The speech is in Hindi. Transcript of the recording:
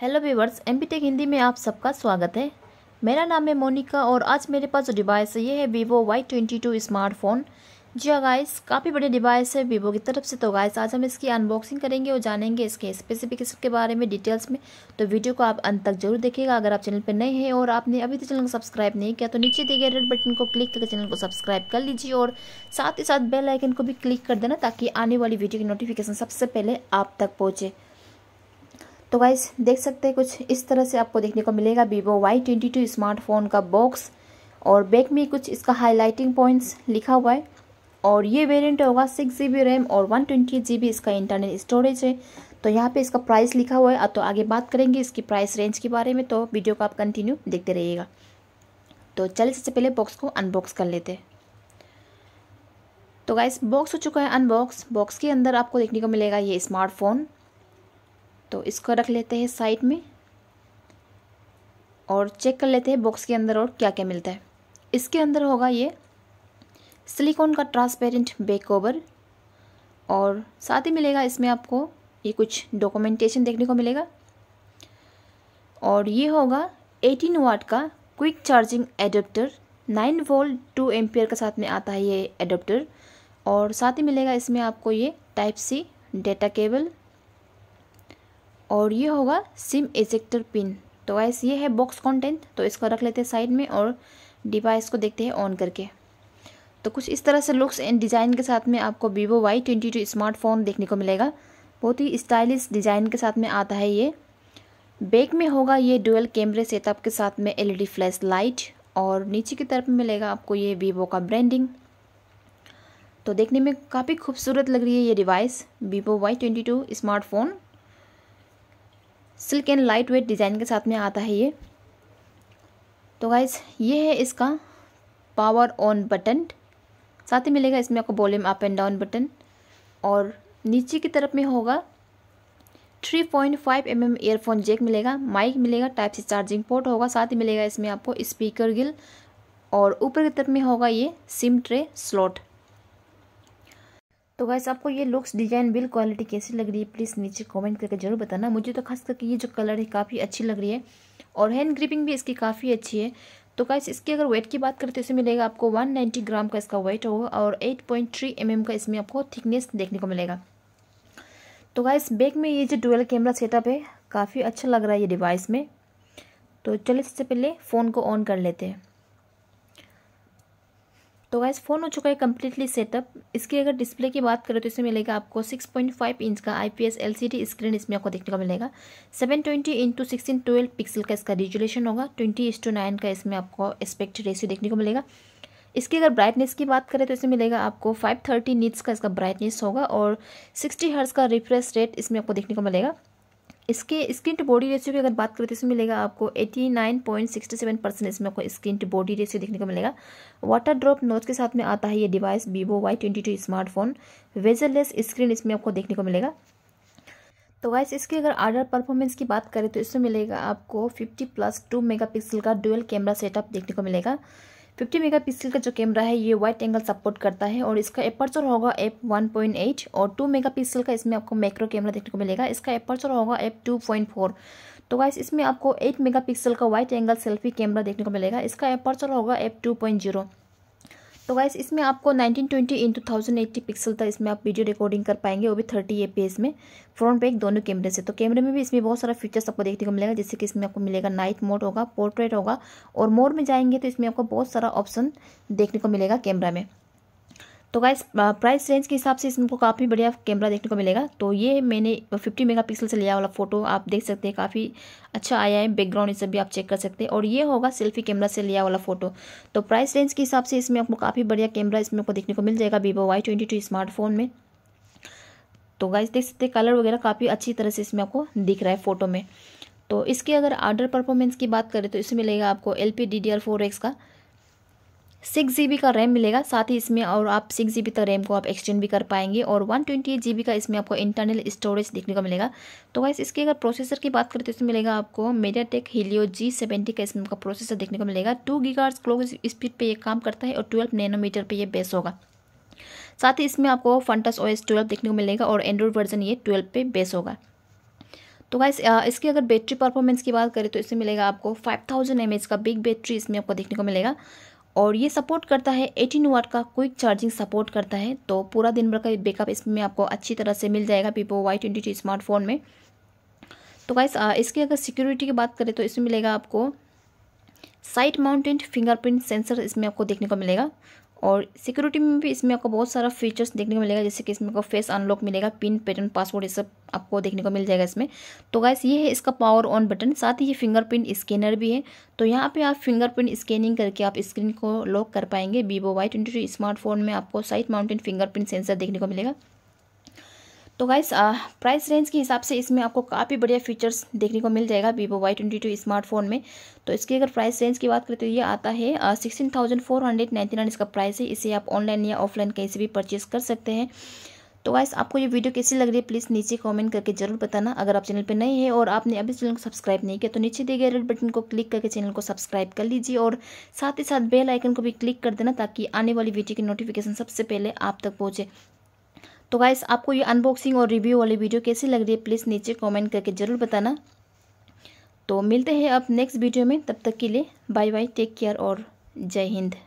hello viewers M tech Hindi में आप सबका स्वागत है मेरा नाम है मोनिका और आज मेरे पास जो डिवाइस है ये है Vivo Y twenty two smartphone जी गाइस हाँ काफ़ी बड़े डिवाइस है वीवो की तरफ से तो गाइस आज हम इसकी अनबॉक्सिंग करेंगे और जानेंगे इसके स्पेसिफिकेशन के बारे में डिटेल्स में तो वीडियो को आप अंत तक जरूर देखिएगा अगर आप चैनल पर नए हैं और आपने अभी तक चैनल को सब्सक्राइब नहीं किया तो नीचे दिए गए रेड बटन को क्लिक करके चैनल को सब्सक्राइब कर लीजिए और साथ ही साथ बेलाइकन को भी क्लिक कर देना ताकि आने वाली वीडियो की नोटिफिकेशन सबसे पहले आप तक पहुँचे तो गाइज देख सकते हैं कुछ इस तरह से आपको देखने को मिलेगा Vivo Y twenty two smartphone का बॉक्स और बैक में कुछ इसका हाईलाइटिंग पॉइंट्स लिखा हुआ है और ये वेरिएंट होगा सिक्स जी बी रैम और वन ट्वेंटी जी बी इसका इंटरनल स्टोरेज है तो यहाँ पे इसका प्राइस लिखा हुआ है तो आगे बात करेंगे इसकी प्राइस रेंज के बारे में तो वीडियो को आप कंटिन्यू देखते रहिएगा तो चलिए सबसे पहले बॉक्स को अनबॉक्स कर लेते हैं तो गाइस बॉक्स हो चुका है अनबॉक्स बॉक्स के अंदर आपको देखने को मिलेगा ये स्मार्टफोन तो इसको रख लेते हैं साइड में और चेक कर लेते हैं बॉक्स के अंदर और क्या क्या मिलता है इसके अंदर होगा ये सिलिकॉन का ट्रांसपेरेंट बैक कवर और साथ ही मिलेगा इसमें आपको ये कुछ डॉक्यूमेंटेशन देखने को मिलेगा और ये होगा 18 वाट का quick charging adapter 9 volt 2 ampere के साथ में आता है ये एडोप्टर और साथ ही मिलेगा इसमें आपको ये टाइप सी डेटा केबल और ये होगा सिम एजेक्टर पिन तो वैस ये है बॉक्स कंटेंट तो इसको रख लेते हैं साइड में और डिवाइस को देखते हैं ऑन करके तो कुछ इस तरह से लुक्स एंड डिज़ाइन के साथ में आपको Vivo Y twenty two smartphone देखने को मिलेगा बहुत ही स्टाइलिश डिज़ाइन के साथ में आता है ये बैक में होगा ये डुअल कैमरे सेटअप के साथ में एलईडी फ्लैश लाइट और नीचे की तरफ मिलेगा आपको ये वीवो का ब्रांडिंग तो देखने में काफ़ी खूबसूरत लग रही है ये device Vivo Y twenty two smartphone silk and light weight design के साथ में आता है ये तो गाइज ये है इसका पावर ऑन बटन साथ ही मिलेगा इसमें आपको volume up and down button और नीचे की तरफ में होगा 3.5 पॉइंट mm एयरफोन जेक मिलेगा माइक मिलेगा टाइप सी चार्जिंग पोर्ट होगा साथ ही मिलेगा इसमें आपको स्पीकर गिल और ऊपर की तरफ में होगा ये सिम ट्रे स्लॉट तो गैस आपको ये लुक्स डिज़ाइन बिल क्वालिटी कैसी लग रही है प्लीज़ नीचे कमेंट करके ज़रूर बताना मुझे तो खास करके ये जो कलर है काफ़ी अच्छी लग रही है और हैंड ग्रिपिंग भी इसकी काफ़ी अच्छी है तो गैस इसकी अगर वेट की बात करें तो इसे मिलेगा आपको 190 ग्राम का इसका वेट होगा और 8.3 पॉइंट mm का इसमें आपको थिकनेस देखने को मिलेगा तो गैस बैग में ये जो डुअल कैमरा सेटअप है काफ़ी अच्छा लग रहा है ये डिवाइस में तो चलिए सबसे पहले फ़ोन को ऑन कर लेते हैं तो गाइज फ़ोन हो चुका है कम्प्लीटली सेटअप इसकी अगर डिस्प्ले की बात करें तो इसमें मिलेगा आपको 6.5 इंच का आईपीएस एलसीडी स्क्रीन इसमें आपको देखने को मिलेगा 720 twenty into sixteen twelve pixel का इसका रिजुलेशन होगा ट्वेंटी इस टू नाइन का इसमें आपको एस्पेक्ट रेशियो देखने को मिलेगा इसकी अगर ब्राइटनेस की बात करें तो इसमें मिलेगा आपको 530 थर्टी का इसका ब्राइटनेस होगा और 60 हर्स का रिफ्रेश रेट इसमें आपको देखने को मिलेगा इसके स्क्रीन टू बॉडी रेशियो की अगर बात करें तो इसमें मिलेगा आपको 89.67 परसेंट इसमें आपको स्क्रीन टू बॉडी रेशियो देखने को मिलेगा वाटर ड्रॉप नोच के साथ में आता है ये device Vivo Y twenty two smartphone bezelless screen इसमें आपको देखने को मिलेगा तो वाइस इसके अगर आर्डर परफॉर्मेंस की बात करें तो इसमें मिलेगा आपको 50 प्लस 2 मेगापिक्सल का डुअल कैमरा सेटअप देखने को मिलेगा 50 मेगापिक्सल का जो कैमरा है ये वाइट एंगल सपोर्ट करता है और इसका एपर्चर होगा एप 1.8 और 2 मेगापिक्सल का इसमें आपको मैक्रो कैमरा देखने को मिलेगा इसका एपर्चर होगा एप 2.4 तो वाइस इसमें आपको 8 मेगापिक्सल का वाइट एंगल सेल्फी कैमरा देखने को मिलेगा इसका एपर्चर होगा एप 2.0 तो वाइस इसमें आपको 1920 twenty into thousand eighty pixel तक इसमें आप वीडियो रिकॉर्डिंग कर पाएंगे वो भी थर्टी ए में फ्रंट बैक दोनों कैमरे से तो कैमरे में भी इसमें बहुत सारा फीचर्स आपको देखने को मिलेगा जैसे कि इसमें आपको मिलेगा नाइट मोड होगा पोर्ट्रेट होगा और मोड में जाएंगे तो इसमें आपको बहुत सारा ऑप्शन देखने को मिलेगा कैमरा में तो गाइस प्राइस रेंज के हिसाब से इसमें काफ़ी बढ़िया कैमरा देखने को मिलेगा तो ये मैंने 50 मेगापिक्सल से लिया वाला फ़ोटो आप देख सकते हैं काफ़ी अच्छा आया है बैकग्राउंड इसे भी आप चेक कर सकते हैं और ये होगा सेल्फी कैमरा से लिया वाला फ़ोटो तो प्राइस रेंज के हिसाब से इसमें आपको काफ़ी बढ़िया कैमरा इसमें आपको देखने को मिल जाएगा वीवो वाई ट्वेंटी स्मार्टफोन में तो गाइस देख सकते हैं कलर वगैरह काफ़ी अच्छी तरह से इसमें आपको दिख रहा है फ़ोटो में तो इसके अगर आर्डर परफॉर्मेंस की बात करें तो इसमें मिलेगा आपको L P D D R four X का सिक्स जी का रैम मिलेगा साथ ही इसमें और आप सिक्स जी तक रैम को आप एक्सटेंड भी कर पाएंगे और वन ट्वेंटी का इसमें आपको इंटरनल स्टोरेज देखने को मिलेगा तो वाइस इसके अगर प्रोसेसर की बात करें तो इसमें मिलेगा आपको MediaTek Helio G seventy का इसमें आपका प्रोसेसर देखने को मिलेगा टू गीगार्स क्लोक स्पीड पर यह काम करता है और ट्वेल्व नैनोमीटर पर यह बेस होगा साथ ही इसमें आपको फंटस ओ एस ट्वेल्व देखने को मिलेगा और एंड्रॉयड वर्जन ये ट्वेल्व पे बेस होगा तो गाइस इसकी अगर बैटरी परफॉर्मेंस की बात करें तो इसमें मिलेगा आपको फाइव थाउजेंड का बिग बैटरी इसमें आपको देखने को मिलेगा और ये सपोर्ट करता है 18 वाट का क्विक चार्जिंग सपोर्ट करता है तो पूरा दिन भर का बैकअप इसमें आपको अच्छी तरह से मिल जाएगा Vivo Y twenty two smartphone में तो गाइस इसकी अगर सिक्योरिटी की बात करें तो इसमें मिलेगा आपको साइट माउंटेंट फिंगरप्रिंट सेंसर इसमें आपको देखने को मिलेगा और सिक्योरिटी में भी इसमें आपको बहुत सारा फीचर्स देखने को मिलेगा जैसे कि इसमें आपको फेस अनलॉक मिलेगा पिन पैटर्न पासवर्ड ये सब आपको देखने को मिल जाएगा इसमें तो गैस ये है इसका पावर ऑन बटन साथ ही ये फिंगरप्रिंट स्कैनर भी है तो यहाँ पे आप फिंगरप्रिंट स्कैनिंग करके आप स्क्रीन को लॉक कर पाएंगे वीवो वाई ट्वेंटी स्मार्टफोन में आपको साइट माउंटेन फिंगरप्रिंट सेंसर देखने को मिलेगा तो गाइस प्राइस रेंज के हिसाब से इसमें आपको काफ़ी बढ़िया फीचर्स देखने को मिल जाएगा Vivo Y twenty two smartphone में तो इसकी अगर प्राइस रेंज की बात करें तो ये आता है sixteen thousand four hundred ninety nine इसका प्राइस है इसे आप ऑनलाइन या ऑफलाइन कहीं से भी परचेज कर सकते हैं तो गाइस आपको ये वीडियो कैसी लग रही है प्लीज़ नीचे कॉमेंट करके जरूर बताना अगर आप चैनल पर नए हैं और आपने अभी चैनल को सब्सक्राइब नहीं किया तो नीचे दिए गए रेड बटन को क्लिक करके चैनल को सब्सक्राइब कर लीजिए और साथ ही साथ बेल आइकन को भी क्लिक कर देना ताकि आने वाली वीडियो की नोटिफिकेशन सबसे पहले आप तक पहुँचे तो गाइस आपको ये अनबॉक्सिंग और रिव्यू वाली वीडियो कैसी लग रही है प्लीज़ नीचे कमेंट करके ज़रूर बताना तो मिलते हैं अब नेक्स्ट वीडियो में तब तक के लिए बाय बाय टेक केयर और जय हिंद